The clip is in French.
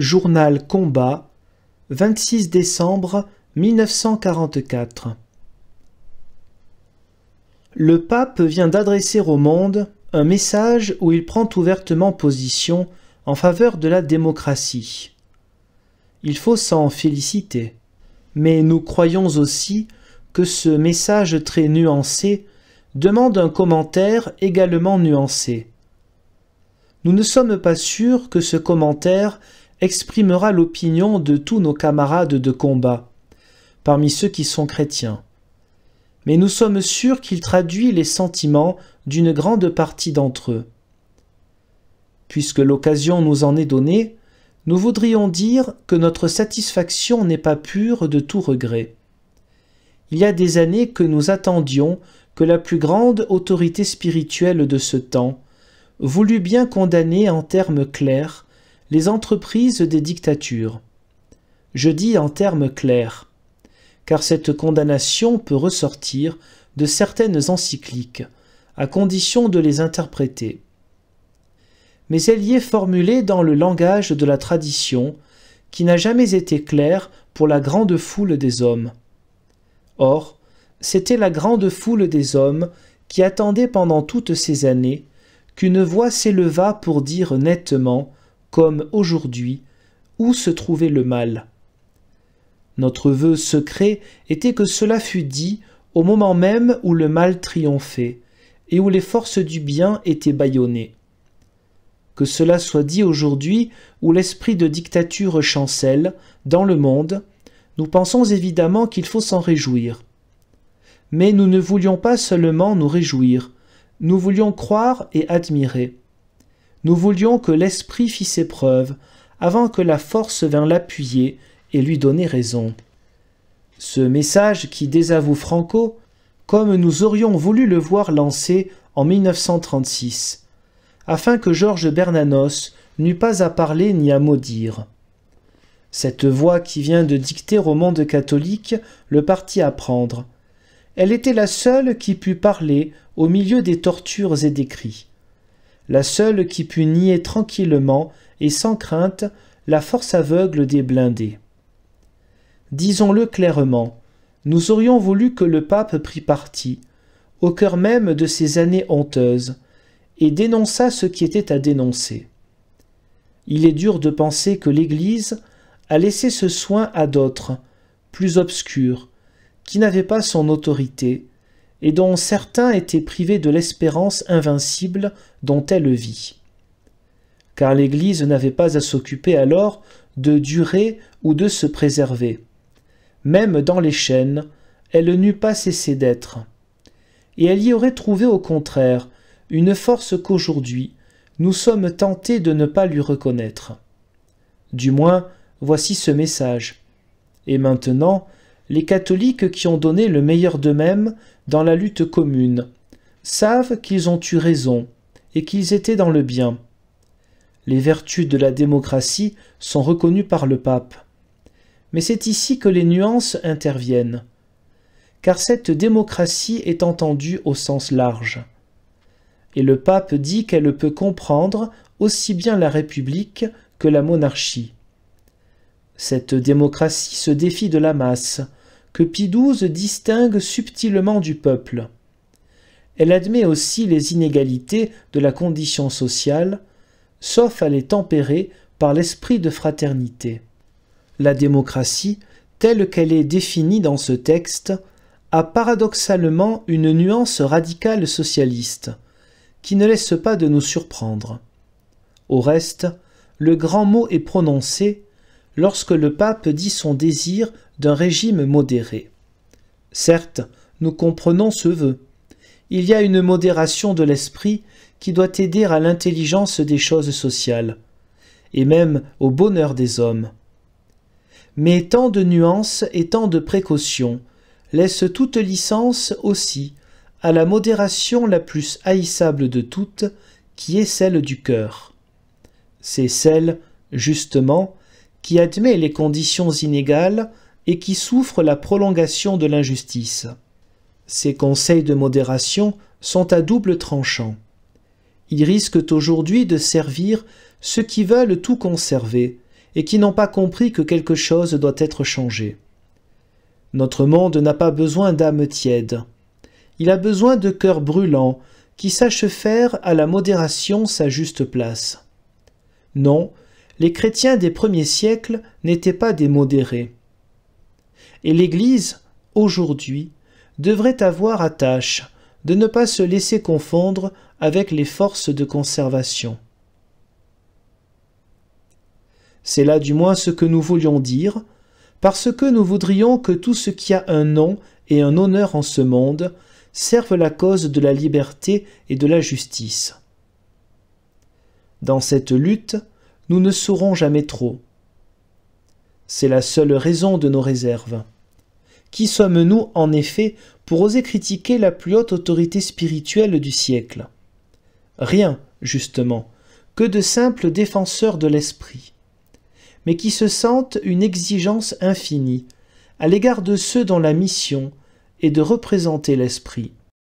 Journal Combat, 26 décembre 1944. Le pape vient d'adresser au monde un message où il prend ouvertement position en faveur de la démocratie. Il faut s'en féliciter. Mais nous croyons aussi que ce message très nuancé demande un commentaire également nuancé. Nous ne sommes pas sûrs que ce commentaire exprimera l'opinion de tous nos camarades de combat, parmi ceux qui sont chrétiens. Mais nous sommes sûrs qu'il traduit les sentiments d'une grande partie d'entre eux. Puisque l'occasion nous en est donnée, nous voudrions dire que notre satisfaction n'est pas pure de tout regret. Il y a des années que nous attendions que la plus grande autorité spirituelle de ce temps voulût bien condamner en termes clairs les entreprises des dictatures. Je dis en termes clairs, car cette condamnation peut ressortir de certaines encycliques, à condition de les interpréter. Mais elle y est formulée dans le langage de la tradition, qui n'a jamais été clair pour la grande foule des hommes. Or, c'était la grande foule des hommes qui attendait pendant toutes ces années qu'une voix s'élevât pour dire nettement comme aujourd'hui, où se trouvait le mal. Notre vœu secret était que cela fût dit au moment même où le mal triomphait, et où les forces du bien étaient bâillonnées. Que cela soit dit aujourd'hui où l'esprit de dictature chancelle, dans le monde, nous pensons évidemment qu'il faut s'en réjouir. Mais nous ne voulions pas seulement nous réjouir, nous voulions croire et admirer. Nous voulions que l'esprit fît ses preuves, avant que la force vînt l'appuyer et lui donner raison. Ce message qui désavoue Franco, comme nous aurions voulu le voir lancé en 1936, afin que Georges Bernanos n'eût pas à parler ni à maudire. Cette voix qui vient de dicter au monde catholique le parti à prendre, elle était la seule qui pût parler au milieu des tortures et des cris la seule qui put nier tranquillement et sans crainte la force aveugle des blindés. Disons-le clairement, nous aurions voulu que le pape prît parti, au cœur même de ces années honteuses, et dénonça ce qui était à dénoncer. Il est dur de penser que l'Église a laissé ce soin à d'autres, plus obscurs, qui n'avaient pas son autorité, et dont certains étaient privés de l'espérance invincible dont elle vit. Car l'Église n'avait pas à s'occuper alors de durer ou de se préserver. Même dans les chaînes, elle n'eût pas cessé d'être. Et elle y aurait trouvé au contraire une force qu'aujourd'hui nous sommes tentés de ne pas lui reconnaître. Du moins, voici ce message. Et maintenant, les catholiques qui ont donné le meilleur d'eux-mêmes dans la lutte commune savent qu'ils ont eu raison et qu'ils étaient dans le bien. Les vertus de la démocratie sont reconnues par le pape. Mais c'est ici que les nuances interviennent, car cette démocratie est entendue au sens large. Et le pape dit qu'elle peut comprendre aussi bien la République que la monarchie. Cette démocratie se défie de la masse, que Pie distingue subtilement du peuple. Elle admet aussi les inégalités de la condition sociale, sauf à les tempérer par l'esprit de fraternité. La démocratie, telle qu'elle est définie dans ce texte, a paradoxalement une nuance radicale socialiste, qui ne laisse pas de nous surprendre. Au reste, le grand mot est prononcé lorsque le pape dit son désir d'un régime modéré. Certes, nous comprenons ce vœu. Il y a une modération de l'esprit qui doit aider à l'intelligence des choses sociales, et même au bonheur des hommes. Mais tant de nuances et tant de précautions laissent toute licence aussi à la modération la plus haïssable de toutes, qui est celle du cœur. C'est celle, justement, qui admet les conditions inégales et qui souffrent la prolongation de l'injustice. Ces conseils de modération sont à double tranchant. Ils risquent aujourd'hui de servir ceux qui veulent tout conserver et qui n'ont pas compris que quelque chose doit être changé. Notre monde n'a pas besoin d'âmes tièdes. Il a besoin de cœurs brûlants qui sachent faire à la modération sa juste place. Non, les chrétiens des premiers siècles n'étaient pas des modérés. Et l'Église, aujourd'hui, devrait avoir à tâche de ne pas se laisser confondre avec les forces de conservation. C'est là du moins ce que nous voulions dire, parce que nous voudrions que tout ce qui a un nom et un honneur en ce monde serve la cause de la liberté et de la justice. Dans cette lutte, nous ne saurons jamais trop. C'est la seule raison de nos réserves. Qui sommes-nous, en effet, pour oser critiquer la plus haute autorité spirituelle du siècle Rien, justement, que de simples défenseurs de l'esprit, mais qui se sentent une exigence infinie à l'égard de ceux dont la mission est de représenter l'esprit.